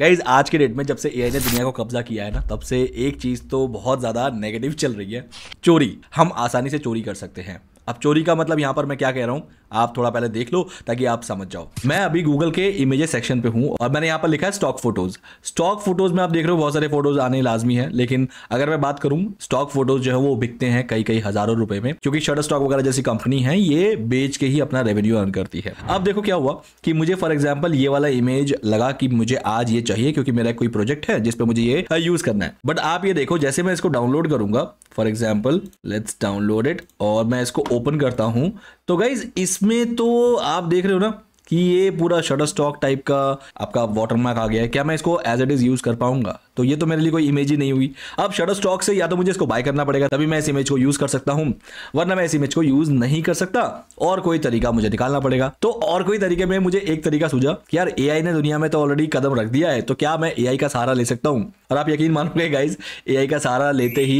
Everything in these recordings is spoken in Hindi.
गाइज आज के डेट में जब से एआई ने दुनिया को कब्जा किया है ना तब से एक चीज़ तो बहुत ज़्यादा नेगेटिव चल रही है चोरी हम आसानी से चोरी कर सकते हैं अब चोरी का मतलब यहाँ पर मैं क्या कह रहा हूँ आप थोड़ा पहले देख लो ताकि आप समझ जाओ मैं अभी गूगल के इमेजेस सेक्शन पे हूँ और मैंने यहाँ पर लिखा है स्टॉक फोटोज स्टॉक फोटोज में आप देख रहे हो बहुत सारे फोटोज आने लाजमी है लेकिन अगर मैं बात करूँ स्टॉक फोटोज जो है वो बिकते हैं कई कई हजारों रुपए में क्योंकि शटर स्टॉक वगैरह जैसी कंपनी है ये बेच के ही अपना रेवेन्यू अर्न करती है अब देखो क्या हुआ कि मुझे फॉर एग्जाम्पल ये वाला इमेज लगा कि मुझे आज ये चाहिए क्योंकि मेरा कोई प्रोजेक्ट है जिसपे मुझे ये यूज करना है बट आप ये देखो जैसे मैं इसको डाउनलोड करूंगा for example let's download it और मैं इसको ओपन करता हूँ तो गाइज इस इसमें तो आप देख रहे हो ना कि ये पूरा शटर स्टॉक टाइप का आपका वाटरमार्क आ गया है क्या मैं इसको एज इट इज़ यूज़ कर पाऊंगा तो ये तो मेरे लिए कोई इमेज ही नहीं हुई अब शटर स्टॉक से या तो मुझे इसको बाय करना पड़ेगा तभी मैं इस इमेज को यूज़ कर सकता हूं वरना मैं इस इमेज को यूज़ नहीं कर सकता और कोई तरीका मुझे निकालना पड़ेगा तो और कोई तरीके में मुझे एक तरीका सूझा कि यार ए ने दुनिया में तो ऑलरेडी कदम रख दिया है तो क्या मैं ए का सहारा ले सकता हूँ और आप यकीन मानोगे गाइज ए का सहारा लेते ही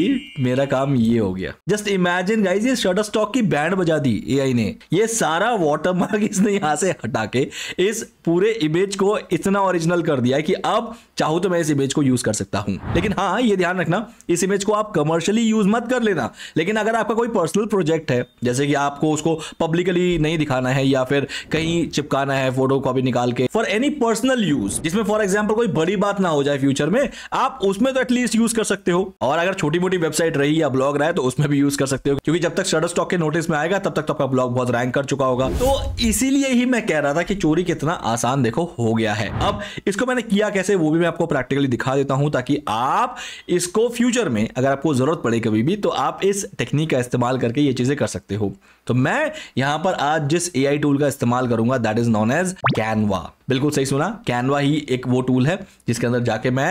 मेरा काम ये हो गया just imagine guys Shutterstock स्टॉक की बैंड बजा दी ए ने ये सारा वाटरमार्क इसने यहाँ से हटा हटा के इस पूरे इमेज को इतना ओरिजिनल कर दिया है कि अब चाहो तो मैं इस इमेज को यूज कर सकता हूं लेकिन हाँ ये ध्यान रखना इस इमेज को आप कमर्शियली यूज मत कर लेना लेकिन अगर आपका कोई पर्सनल प्रोजेक्ट है जैसे कि आपको उसको पब्लिकली नहीं दिखाना है या फिर कहीं चिपकाना है फोटो कॉपी निकाल के फॉर एनी पर्सनल यूज जिसमें फॉर एग्जाम्पल कोई बड़ी बात ना हो जाए फ्यूचर में आप उसमें तो एटलीस्ट यूज कर सकते हो और अगर छोटी मोटी वेबसाइट रही या ब्लॉग रहा है तो उसमें भी यूज कर सकते हो क्योंकि जब तक शटर स्टॉक के नोटिस में आएगा तब तक तो आपका ब्लॉग बहुत रैंक कर चुका होगा तो इसीलिए ही मैं कह रहा रहा था कि चोरी कितना आसान देखो हो गया है अब इसको मैंने किया कैसे वो भी मैं आपको प्रैक्टिकली दिखा देता हूं ताकि आप इसको फ्यूचर में अगर आपको ज़रूरत पड़े कभी भी तो आप इस टेक्निक का इस्तेमाल करके ये चीज़ें कर सकते हो तो मैं यहां पर आज जिस ए टूल का इस्तेमाल करूंगा that is known as Canva बिल्कुल सही सुना कैनवा ही एक वो टूल है जिसके अंदर जाके मैं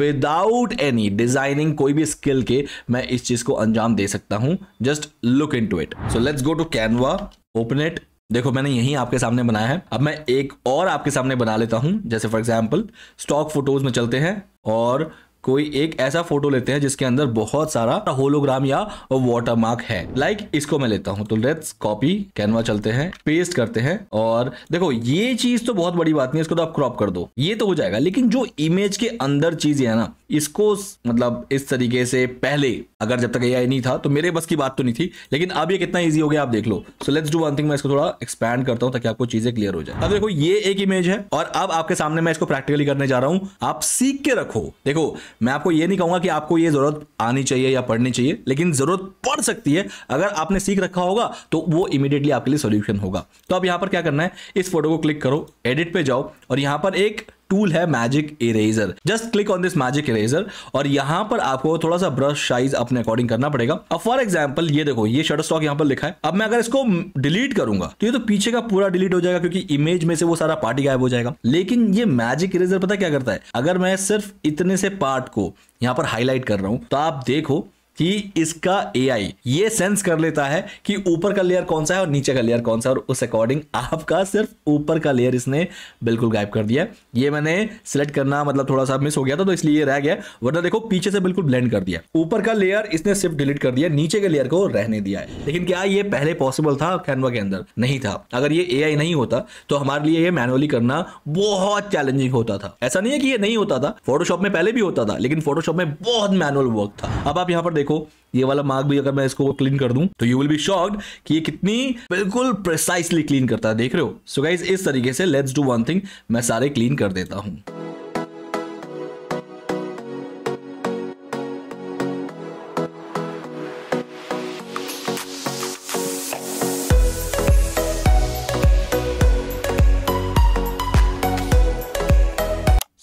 विदाउट एनी डिजाइनिंग कोई भी स्किल के मैं इस चीज को अंजाम दे सकता हूं just look into it so let's go to Canva open it देखो मैंने यही आपके सामने बनाया है अब मैं एक और आपके सामने बना लेता हूँ जैसे फॉर एग्जाम्पल स्टॉक फोटोज में चलते हैं और कोई एक ऐसा फोटो लेते हैं जिसके अंदर बहुत सारा होलोग्राम या वाटरमार्क है लाइक like इसको मैं लेता हूं तो लेट्स कॉपी कैनवा चलते हैं पेस्ट करते हैं और देखो ये चीज तो बहुत बड़ी बात नहीं है इसको तो आप क्रॉप कर दो ये तो हो जाएगा लेकिन जो इमेज के अंदर चीज है ना इसको मतलब इस तरीके से पहले अगर जब तक ए नहीं था तो मेरे बस की बात तो नहीं थी लेकिन अब ये कितना ईजी हो गया आप देख लो so let's do one thing मैं इसको थोड़ा एक्सपैंड करता हूँ ताकि आपको चीजें क्लियर हो जाए अब देखो ये एक इमेज है और अब आपके सामने मैं इसको प्रैक्टिकली करने जा रहा हूँ आप सीख के रखो देखो मैं आपको ये नहीं कहूंगा कि आपको ये जरूरत आनी चाहिए या पढ़नी चाहिए लेकिन जरूरत पड़ सकती है अगर आपने सीख रखा होगा तो वो इमीडिएटली आपके लिए सोल्यूशन होगा तो अब यहाँ पर क्या करना है इस फोटो को क्लिक करो एडिट पे जाओ और यहाँ पर एक टूल है magic eraser just click on this magic eraser और यहां पर आपको थोड़ा सा ब्रश साइज अपने अकॉर्डिंग करना पड़ेगा अब फॉर एग्जाम्पल ये देखो ये शटर स्टॉक यहाँ पर लिखा है अब मैं अगर इसको डिलीट करूंगा तो ये तो पीछे का पूरा डिलीट हो जाएगा क्योंकि इमेज में से वो सारा पार्टी गायब हो जाएगा लेकिन ये मैजिक इरेजर पता क्या करता है अगर मैं सिर्फ इतने से पार्ट को यहाँ पर हाईलाइट कर रहा हूँ तो आप देखो कि इसका आई ये सेंस कर लेता है कि ऊपर का लेयर कौन सा है और नीचे का लेयर कौन सा है और उस अकॉर्डिंग आपका सिर्फ ऊपर का लेयर इसने बिल्कुल गायब कर दिया ये मैंने सिलेक्ट करना मतलब थोड़ा सा मिस हो गया था तो इसलिए रह गया वरना देखो पीछे से बिल्कुल ब्लेंड कर दिया ऊपर का लेयर इसने सिर्फ डिलीट कर दिया नीचे के लेयर को रहने दिया है लेकिन क्या ये पहले पॉसिबल था कैनवा के अंदर नहीं था अगर ये ए नहीं होता तो हमारे लिए ये मैनुअली करना बहुत चैलेंजिंग होता था ऐसा नहीं है कि ये नहीं होता था फोटोशॉप में पहले भी होता था लेकिन फोटोशॉप में बहुत मैनुअल वर्क था अब आप यहाँ पर देखो देखो ये वाला मार्क भी अगर मैं इसको क्लीन कर दूं तो यू विल बी शॉक्ड कि ये कितनी बिल्कुल प्रिसाइसली क्लीन करता है देख रहे हो सो so गाइज इस तरीके से लेट्स डू वन थिंग मैं सारे क्लीन कर देता हूं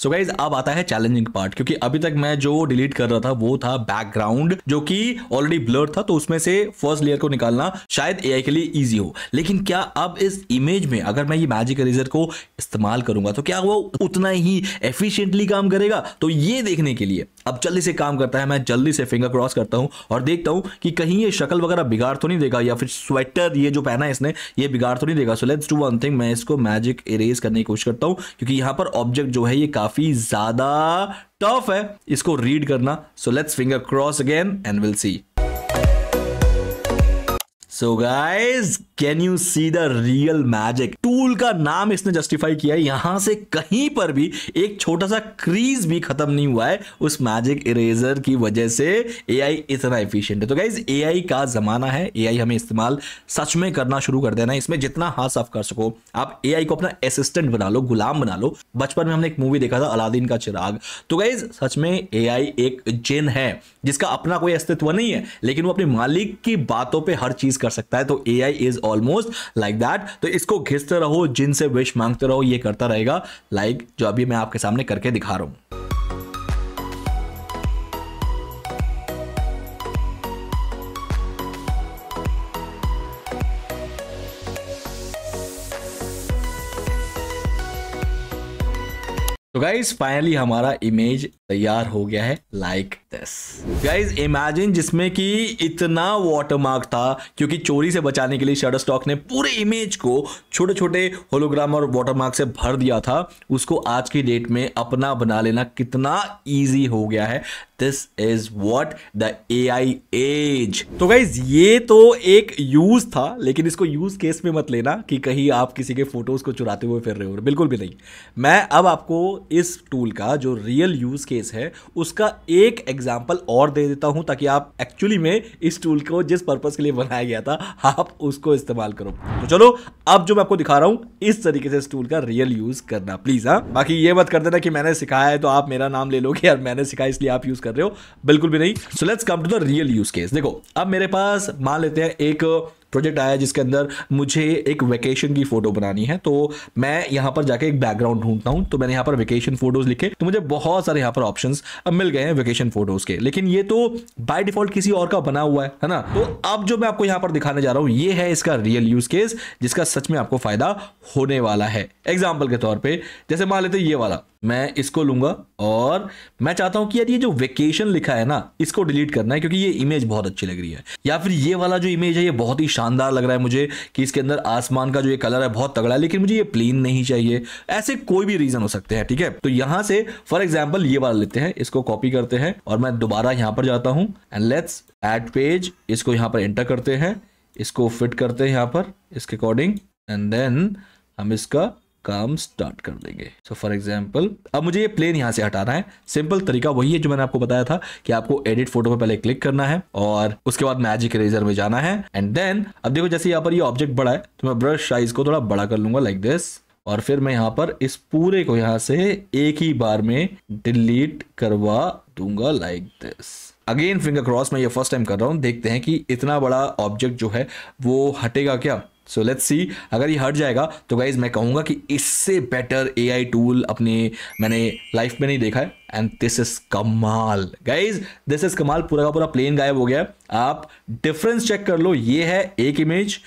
सो गाइज अब आता है चैलेंजिंग पार्ट क्योंकि अभी तक मैं जो डिलीट कर रहा था वो था बैकग्राउंड जो कि ऑलरेडी ब्लर था तो उसमें से फर्स्ट लेयर को निकालना शायद ए के लिए ईजी हो लेकिन क्या अब इस इमेज में अगर मैं ये मैजिक इरेजर को इस्तेमाल करूंगा तो क्या वो उतना ही एफिशियंटली काम करेगा तो ये देखने के लिए अब जल्दी से काम करता है मैं जल्दी से फिंगर क्रॉस करता हूँ और देखता हूँ कि कहीं ये शक्ल वगैरह बिगाड़ तो नहीं देगा या फिर स्वेटर ये जो पहना है इसने ये बिगाड़ तो नहीं देगा so let's do one thing मैं इसको मैजिक इरेज करने की कोशिश करता हूँ क्योंकि यहाँ पर ऑब्जेक्ट जो है ये काफ़ी ज़्यादा टफ है इसको रीड करना so let's finger cross again and will see so guys can you see the real magic tool का नाम इसने जस्टिफाई किया है यहां से कहीं पर भी एक छोटा सा क्रीज भी खत्म नहीं हुआ है उस मैजिक इरेजर की वजह से ए आई इतना एफिशियंट है तो गाइज आई का जमाना है आई हमें इस्तेमाल सच में करना शुरू कर देना है इसमें जितना हाथ साफ कर सको आप ए आई को अपना असिस्टेंट बना लो गुलाम बना लो बचपन में हमने एक मूवी देखा था अलादीन का चिराग तो गाइज सच में ए आई एक जिन है जिसका अपना कोई अस्तित्व नहीं है लेकिन वो अपने मालिक की बातों पर हर चीज कर सकता है तो A I is almost like that तो इसको घिसते रहो जिनसे विश मांगते रहो ये करता रहेगा लाइक like जो अभी मैं आपके सामने करके दिखा रहा हूँ गाइज फाइनली हमारा इमेज तैयार हो गया है लाइक दिस गाइज इमेजिन जिसमें कि इतना वाटरमार्क था क्योंकि चोरी से बचाने के लिए शटर स्टॉक ने पूरे इमेज को छोटे छोटे होलोग्राम और वाटरमार्क से भर दिया था उसको आज की डेट में अपना बना लेना कितना ईजी हो गया है this is what the A I as तो गाइज ये तो एक यूज था लेकिन इसको यूज केस में मत लेना कि कहीं आप किसी के फोटोज को चुराते हुए फिर रहे हो बिल्कुल भी नहीं मैं अब आपको इस टूल का जो रियल यूज केस है उसका एक एग्जाम्पल और दे देता हूं ताकि आप एक्चुअली में इस टूल को जिस पर्पज के लिए बनाया गया था आप उसको इस्तेमाल करो तो चलो अब जो मैं आपको दिखा रहा हूं इस तरीके से इस टूल का रियल यूज करना प्लीज हाँ बाकी ये मत कर देना कि मैंने सिखाया है तो आप मेरा नाम ले लोगे यार मैंने सिखाया इसलिए आप यूज कर रहे हो बिल्कुल भी नहीं so let's come to the real use case देखो अब मेरे पास मान लेते हैं एक प्रोजेक्ट आया जिसके अंदर मुझे एक वेकेशन की फ़ोटो बनानी है तो मैं यहाँ पर जाके एक बैकग्राउंड ढूंढता हूँ तो मैंने यहाँ पर वेकेशन फ़ोटोज़ लिखे तो मुझे बहुत सारे यहाँ पर ऑप्शन मिल गए हैं वेकेशन फ़ोटोज़ के लेकिन ये तो बाय डिफ़ॉल्ट किसी और का बना हुआ है है ना तो अब जो मैं आपको यहाँ पर दिखाने जा रहा हूँ ये है इसका रियल यूज़ केस जिसका सच में आपको फ़ायदा होने वाला है एग्जाम्पल के तौर पर जैसे मान लेते ये वाला मैं इसको लूंगा और मैं चाहता हूं कि यार ये जो वेकेशन लिखा है ना इसको डिलीट करना है क्योंकि ये इमेज बहुत अच्छी लग रही है या फिर ये वाला जो इमेज है ये बहुत ही शांत शानदार लग रहा है मुझे कि इसके अंदर आसमान का जो ये कलर है बहुत तगड़ा है लेकिन मुझे ये प्लेन नहीं चाहिए ऐसे कोई भी रीजन हो सकते हैं ठीक है तो यहां से फॉर एग्जाम्पल ये वाला लेते हैं इसको कॉपी करते हैं और मैं दोबारा यहां पर जाता हूं एंड लेट्स एड पेज इसको यहां पर एंटर करते हैं इसको फिट करते हैं यहां पर इसके अकॉर्डिंग एंड देन हम इसका काम स्टार्ट कर देंगे सो फॉर एग्जाम्पल अब मुझे ये प्लेन यहाँ से हटाना है सिंपल तरीका वही है जो मैंने आपको बताया था कि आपको एडिट फोटो पर पहले क्लिक करना है और उसके बाद मैजिक रेजर में जाना है एंड देन अब देखो जैसे यहाँ पर ये ऑब्जेक्ट बड़ा है तो मैं ब्रश साइज को थोड़ा बड़ा कर लूंगा लाइक like दिस और फिर मैं यहाँ पर इस पूरे को यहाँ से एक ही बार में डिलीट करवा दूंगा like this again finger cross मैं ये फर्स्ट टाइम कर रहा हूँ देखते हैं कि इतना बड़ा ऑब्जेक्ट जो है वो हटेगा क्या सो लेट्स सी अगर ये हट जाएगा तो गाइज मैं कहूँगा कि इससे बेटर ए आई टूल अपने मैंने लाइफ में नहीं देखा है एंड दिस इज कमाल गाइज दिस इज कमाल पूरा का पूरा प्लेन गायब हो गया है आप डिफरेंस चेक कर लो ये है एक इमेज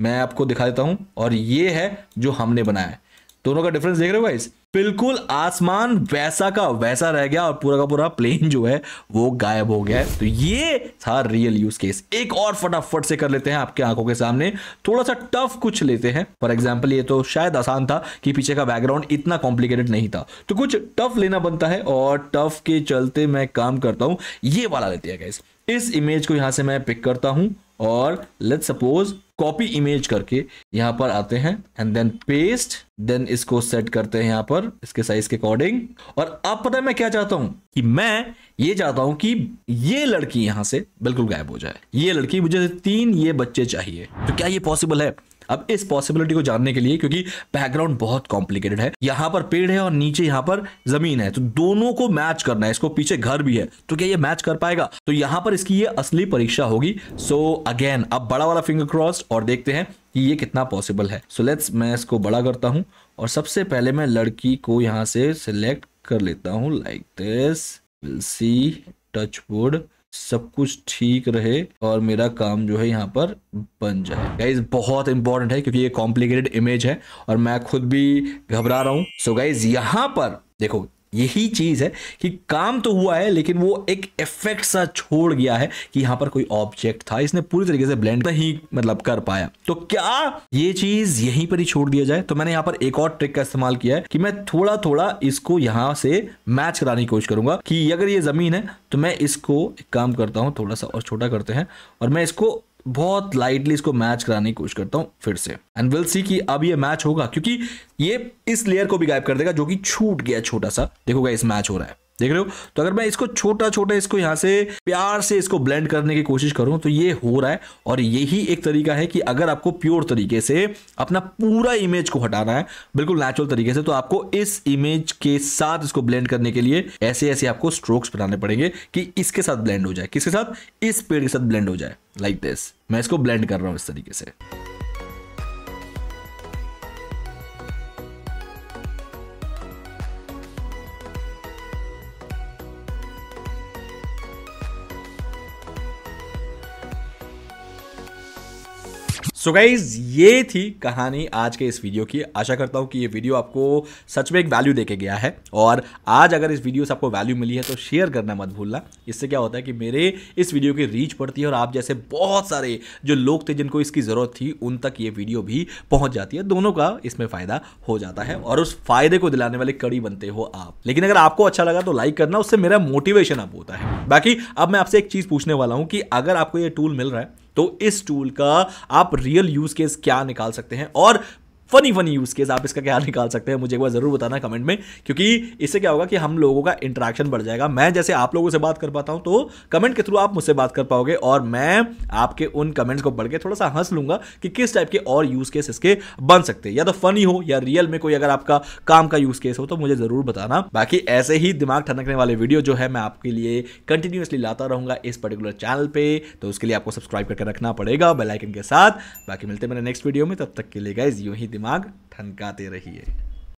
मैं आपको दिखा देता हूँ और ये है जो हमने बनाया है दोनों का डिफरेंस देख रहे हो गाइज़ बिल्कुल आसमान वैसा का वैसा रह गया और पूरा का पूरा प्लेन जो है वो गायब हो गया है तो ये था रियल यूज केस एक और फटाफट से कर लेते हैं आपके आंखों के सामने थोड़ा सा टफ कुछ लेते हैं फॉर एग्जाम्पल ये तो शायद आसान था कि पीछे का बैकग्राउंड इतना कॉम्प्लिकेटेड नहीं था तो कुछ टफ लेना बनता है और टफ के चलते मैं काम करता हूँ ये वाला लेते हैं गैस इस इमेज को यहां से मैं पिक करता हूं और लेट सपोज कॉपी इमेज करके यहाँ पर आते हैं एंड देन पेस्ट देन इसको सेट करते हैं यहाँ पर इसके साइज के अकॉर्डिंग और अब पता है मैं क्या चाहता हूँ कि मैं ये चाहता हूँ कि ये लड़की यहाँ से बिल्कुल गायब हो जाए ये लड़की मुझे तीन ये बच्चे चाहिए तो क्या ये पॉसिबल है अब इस पॉसिबिलिटी को जानने के लिए क्योंकि बैकग्राउंड बहुत कॉम्प्लिकेटेड है यहां पर पेड़ है और नीचे यहां पर जमीन है तो दोनों को मैच करना है इसको पीछे घर भी है तो क्या ये मैच कर पाएगा तो यहां पर इसकी ये असली परीक्षा होगी सो so, अगेन अब बड़ा वाला फिंगर क्रॉस और देखते हैं कि ये कितना पॉसिबल है सो so लेट्स मैं इसको बड़ा करता हूं और सबसे पहले मैं लड़की को यहां से सिलेक्ट कर लेता हूं like this will see touch wood सब कुछ ठीक रहे और मेरा काम जो है यहाँ पर बन जाए गाइज बहुत इंपॉर्टेंट है क्योंकि ये कॉम्प्लिकेटेड इमेज है और मैं खुद भी घबरा रहा हूँ सो गाइज यहाँ पर देखो यही चीज़ है कि काम तो हुआ है लेकिन वो एक इफेक्ट सा छोड़ गया है कि यहां पर कोई ऑब्जेक्ट था इसने पूरी तरीके से ब्लेंड नहीं मतलब कर पाया तो क्या ये चीज़ यहीं पर ही छोड़ दिया जाए तो मैंने यहां पर एक और ट्रिक का इस्तेमाल किया है कि मैं थोड़ा थोड़ा इसको यहां से मैच कराने की कोशिश करूंगा कि अगर ये ज़मीन है तो मैं इसको एक काम करता हूं थोड़ा सा और छोटा करते हैं और मैं इसको बहुत लाइटली इसको मैच कराने की कोशिश करता हूँ फिर से एंड विल सी कि अब ये मैच होगा क्योंकि ये इस लेयर को भी गायब कर देगा जो कि छूट गया छोटा सा देखोगा इस मैच हो रहा है देख रहे हो तो अगर मैं इसको छोटा छोटा इसको यहाँ से प्यार से इसको ब्लेंड करने की कोशिश करूँ तो ये हो रहा है और यही एक तरीका है कि अगर आपको प्योर तरीके से अपना पूरा इमेज को हटाना है बिल्कुल नेचुरल तरीके से तो आपको इस इमेज के साथ इसको ब्लेंड करने के लिए ऐसे ऐसे आपको स्ट्रोक्स बनाने पड़ेंगे कि इसके साथ ब्लेंड हो जाए किसके साथ इस पेड़ के साथ ब्लेंड हो जाए लाइक like दिस मैं इसको ब्लेंड कर रहा हूँ इस तरीके से सो so गाइज ये थी कहानी आज के इस वीडियो की आशा करता हूँ कि ये वीडियो आपको सच में एक वैल्यू देके गया है और आज अगर इस वीडियो से आपको वैल्यू मिली है तो शेयर करना मत भूलना इससे क्या होता है कि मेरे इस वीडियो की रीच पड़ती है और आप जैसे बहुत सारे जो लोग थे जिनको इसकी ज़रूरत थी उन तक ये वीडियो भी पहुँच जाती है दोनों का इसमें फ़ायदा हो जाता है और उस फायदे को दिलाने वाली कड़ी बनते हो आप लेकिन अगर आपको अच्छा लगा तो लाइक करना उससे मेरा मोटिवेशन अप होता है बाकी अब मैं आपसे एक चीज़ पूछने वाला हूँ कि अगर आपको ये टूल मिल रहा है तो इस टूल का आप रियल यूज केस क्या निकाल सकते हैं और फनी फनी यूज़ केस आप इसका क्या निकाल सकते हैं मुझे एक बार ज़रूर बताना कमेंट में क्योंकि इससे क्या होगा कि हम लोगों का इंटरेक्शन बढ़ जाएगा मैं जैसे आप लोगों से बात कर पाता हूं तो कमेंट के थ्रू आप मुझसे बात कर पाओगे और मैं आपके उन कमेंट्स को पढ़ के थोड़ा सा हंस लूंगा कि किस टाइप के और यूज़ केस इसके बन सकते हैं या तो फनी हो या रियल में कोई अगर आपका काम का यूज़ केस हो तो मुझे ज़रूर बताना बाकी ऐसे ही दिमाग ठनकने वाले वीडियो जो है मैं आपके लिए कंटिन्यूसली लाता रहूंगा इस पर्टिकुलर चैनल पे तो उसके लिए आपको सब्सक्राइब करके रखना पड़ेगा बेलाइकन के साथ बाकी मिलते मेरे नेक्स्ट वीडियो में तब तक के लिए गाइज यू ही दिमाग ठनकाते रहिए